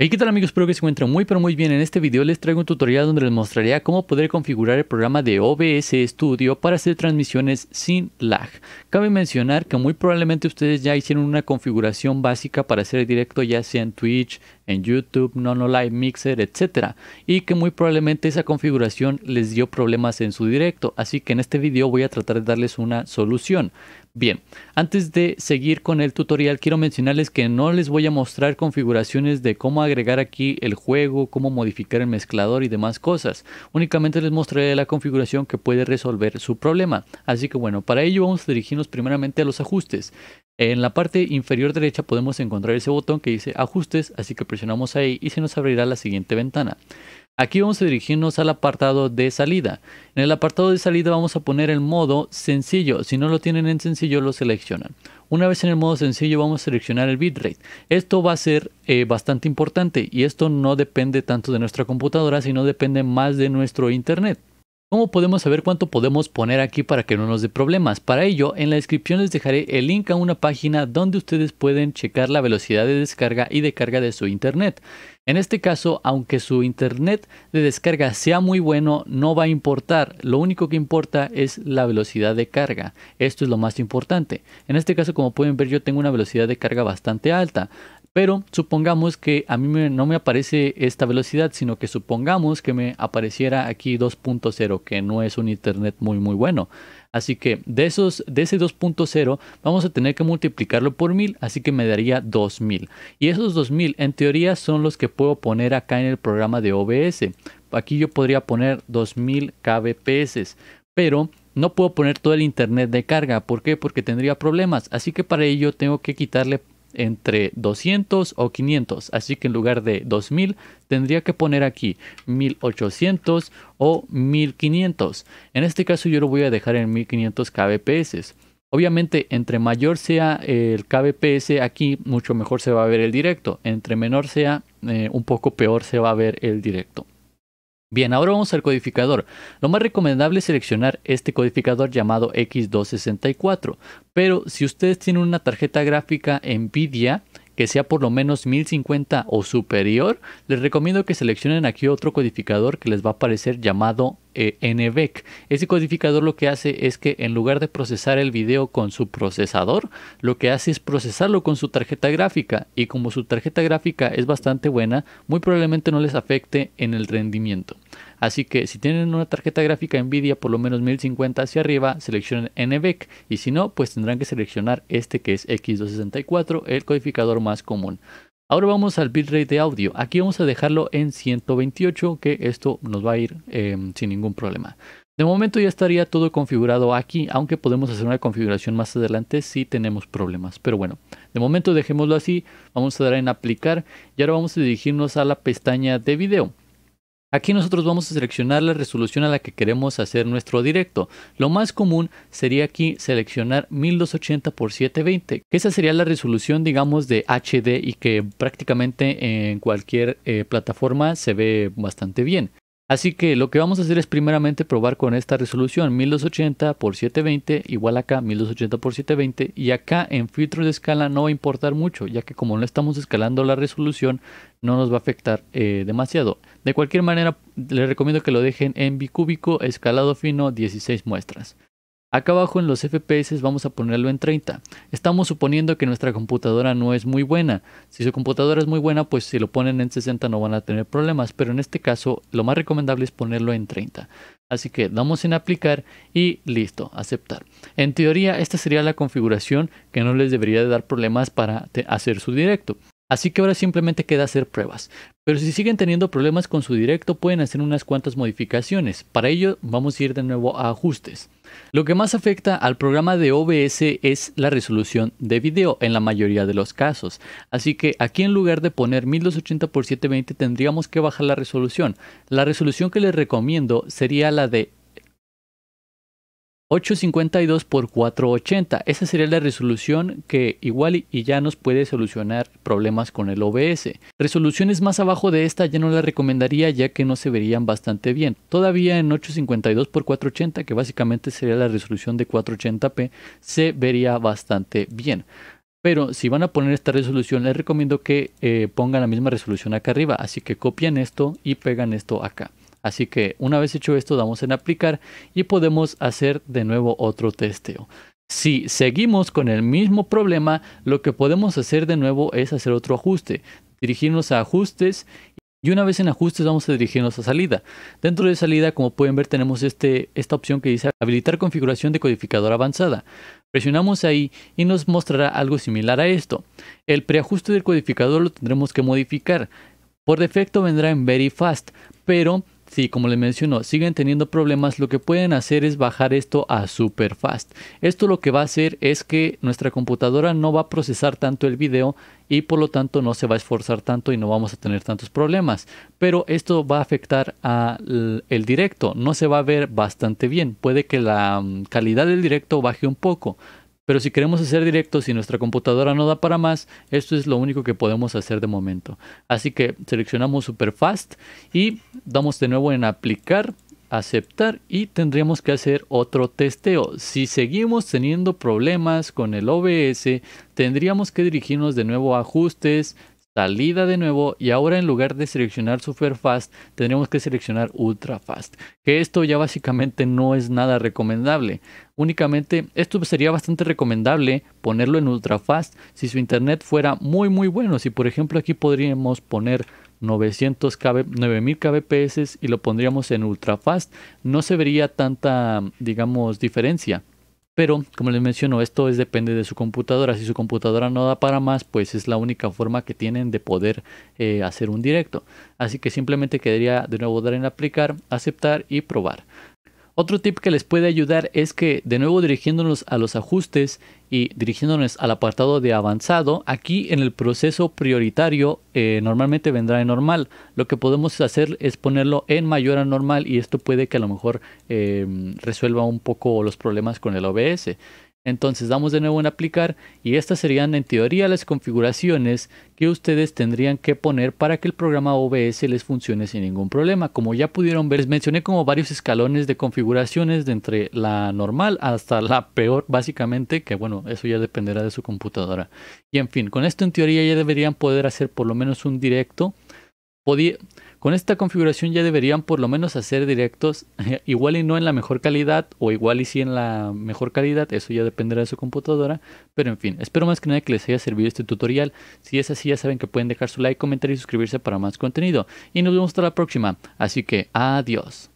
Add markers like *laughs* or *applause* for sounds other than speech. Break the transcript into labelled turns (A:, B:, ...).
A: Hey, ¿qué tal amigos? Espero que se encuentren muy pero muy bien. En este video les traigo un tutorial donde les mostraría cómo poder configurar el programa de OBS Studio para hacer transmisiones sin lag. Cabe mencionar que muy probablemente ustedes ya hicieron una configuración básica para hacer el directo ya sea en Twitch, en YouTube, Nono Live, Mixer, etc. Y que muy probablemente esa configuración les dio problemas en su directo. Así que en este video voy a tratar de darles una solución. Bien, antes de seguir con el tutorial quiero mencionarles que no les voy a mostrar configuraciones de cómo agregar aquí el juego, cómo modificar el mezclador y demás cosas. Únicamente les mostraré la configuración que puede resolver su problema. Así que bueno, para ello vamos a dirigirnos primeramente a los ajustes. En la parte inferior derecha podemos encontrar ese botón que dice ajustes, así que presionamos ahí y se nos abrirá la siguiente ventana. Aquí vamos a dirigirnos al apartado de salida. En el apartado de salida vamos a poner el modo sencillo. Si no lo tienen en sencillo, lo seleccionan. Una vez en el modo sencillo, vamos a seleccionar el bitrate. Esto va a ser eh, bastante importante y esto no depende tanto de nuestra computadora, sino depende más de nuestro internet. ¿Cómo podemos saber cuánto podemos poner aquí para que no nos dé problemas? Para ello, en la descripción les dejaré el link a una página donde ustedes pueden checar la velocidad de descarga y de carga de su internet. En este caso, aunque su internet de descarga sea muy bueno, no va a importar. Lo único que importa es la velocidad de carga. Esto es lo más importante. En este caso, como pueden ver, yo tengo una velocidad de carga bastante alta. Pero supongamos que a mí no me aparece esta velocidad, sino que supongamos que me apareciera aquí 2.0, que no es un internet muy muy bueno. Así que de, esos, de ese 2.0 vamos a tener que multiplicarlo por 1000, así que me daría 2000. Y esos 2000 en teoría son los que puedo poner acá en el programa de OBS. Aquí yo podría poner 2000 kbps, pero no puedo poner todo el internet de carga. ¿Por qué? Porque tendría problemas. Así que para ello tengo que quitarle entre 200 o 500. Así que en lugar de 2000 tendría que poner aquí 1800 o 1500. En este caso yo lo voy a dejar en 1500 kbps. Obviamente entre mayor sea el kbps aquí mucho mejor se va a ver el directo. Entre menor sea eh, un poco peor se va a ver el directo. Bien, ahora vamos al codificador. Lo más recomendable es seleccionar este codificador llamado X264, pero si ustedes tienen una tarjeta gráfica NVIDIA que sea por lo menos 1050 o superior, les recomiendo que seleccionen aquí otro codificador que les va a aparecer llamado eh, NVEC. Ese codificador lo que hace es que en lugar de procesar el video con su procesador, lo que hace es procesarlo con su tarjeta gráfica y como su tarjeta gráfica es bastante buena, muy probablemente no les afecte en el rendimiento. Así que si tienen una tarjeta gráfica Nvidia por lo menos 1050 hacia arriba, seleccionen NVEC y si no, pues tendrán que seleccionar este que es X264, el codificador más común. Ahora vamos al bitrate de audio. Aquí vamos a dejarlo en 128, que esto nos va a ir em, sin ningún problema. De momento ya estaría todo configurado aquí, aunque podemos hacer una configuración más adelante si tenemos problemas. Pero bueno, de momento dejémoslo así, vamos a dar en aplicar y ahora vamos a dirigirnos a la pestaña de video. Aquí nosotros vamos a seleccionar la resolución a la que queremos hacer nuestro directo. Lo más común sería aquí seleccionar 1280x720, que esa sería la resolución digamos de HD y que prácticamente en cualquier eh, plataforma se ve bastante bien. Así que lo que vamos a hacer es primeramente probar con esta resolución 1280x720 igual acá 1280x720 y acá en filtros de escala no va a importar mucho ya que como no estamos escalando la resolución no nos va a afectar eh, demasiado. De cualquier manera, les recomiendo que lo dejen en bicúbico escalado fino 16 muestras. Acá abajo en los FPS vamos a ponerlo en 30. Estamos suponiendo que nuestra computadora no es muy buena. Si su computadora es muy buena, pues si lo ponen en 60 no van a tener problemas, pero en este caso lo más recomendable es ponerlo en 30. Así que damos en aplicar y listo, aceptar. En teoría esta sería la configuración que no les debería de dar problemas para hacer su directo. Así que ahora simplemente queda hacer pruebas. Pero si siguen teniendo problemas con su directo pueden hacer unas cuantas modificaciones. Para ello vamos a ir de nuevo a ajustes. Lo que más afecta al programa de OBS es la resolución de video en la mayoría de los casos. Así que aquí en lugar de poner 1280x720 tendríamos que bajar la resolución. La resolución que les recomiendo sería la de 852 por 480. Esa sería la resolución que igual y ya nos puede solucionar problemas con el OBS. Resoluciones más abajo de esta ya no la recomendaría ya que no se verían bastante bien. Todavía en 852 por 480, que básicamente sería la resolución de 480p, se vería bastante bien. Pero si van a poner esta resolución, les recomiendo que eh, pongan la misma resolución acá arriba. Así que copian esto y pegan esto acá. Así que una vez hecho esto, damos en aplicar y podemos hacer de nuevo otro testeo. Si seguimos con el mismo problema, lo que podemos hacer de nuevo es hacer otro ajuste, dirigirnos a ajustes y una vez en ajustes vamos a dirigirnos a salida. Dentro de salida, como pueden ver, tenemos este, esta opción que dice habilitar configuración de codificador avanzada. Presionamos ahí y nos mostrará algo similar a esto. El preajuste del codificador lo tendremos que modificar. Por defecto vendrá en Very Fast, pero si como le mencionó, siguen teniendo problemas. Lo que pueden hacer es bajar esto a super fast. Esto lo que va a hacer es que nuestra computadora no va a procesar tanto el video y por lo tanto no se va a esforzar tanto y no vamos a tener tantos problemas. Pero esto va a afectar al el directo. No se va a ver bastante bien. Puede que la mm, calidad del directo baje un poco. Pero si queremos hacer directos y nuestra computadora no da para más, esto es lo único que podemos hacer de momento. Así que seleccionamos fast y damos de nuevo en aplicar aceptar y tendríamos que hacer otro testeo. Si seguimos teniendo problemas con el OBS, tendríamos que dirigirnos de nuevo a ajustes, salida de nuevo y ahora en lugar de seleccionar super fast tendremos que seleccionar ultra fast que esto ya básicamente no es nada recomendable únicamente esto sería bastante recomendable ponerlo en ultra fast si su internet fuera muy muy bueno si por ejemplo aquí podríamos poner 900 kb, 9000 kbps y lo pondríamos en ultra fast no se vería tanta digamos diferencia pero, como les menciono, esto es, depende de su computadora. Si su computadora no da para más, pues es la única forma que tienen de poder eh, hacer un directo. Así que simplemente quedaría de nuevo dar en aplicar, aceptar y probar. Otro tip que les puede ayudar es que, de nuevo dirigiéndonos a los ajustes y dirigiéndonos al apartado de avanzado, aquí en el proceso prioritario eh, normalmente vendrá en normal. Lo que podemos hacer es ponerlo en mayor a normal y esto puede que a lo mejor eh, resuelva un poco los problemas con el OBS. Entonces damos de nuevo en aplicar y estas serían en teoría las configuraciones que ustedes tendrían que poner para que el programa OBS les funcione sin ningún problema. Como ya pudieron ver, les mencioné como varios escalones de configuraciones de entre la normal hasta la peor básicamente, que bueno, eso ya dependerá de su computadora. Y en fin, con esto en teoría ya deberían poder hacer por lo menos un directo. Podía con esta configuración ya deberían por lo menos hacer directos, *laughs* igual y no en la mejor calidad, o igual y sí en la mejor calidad, eso ya dependerá de su computadora. Pero en fin, espero más que nada que les haya servido este tutorial. Si es así, ya saben que pueden dejar su like, comentar y suscribirse para más contenido. Y nos vemos hasta la próxima, así que adiós.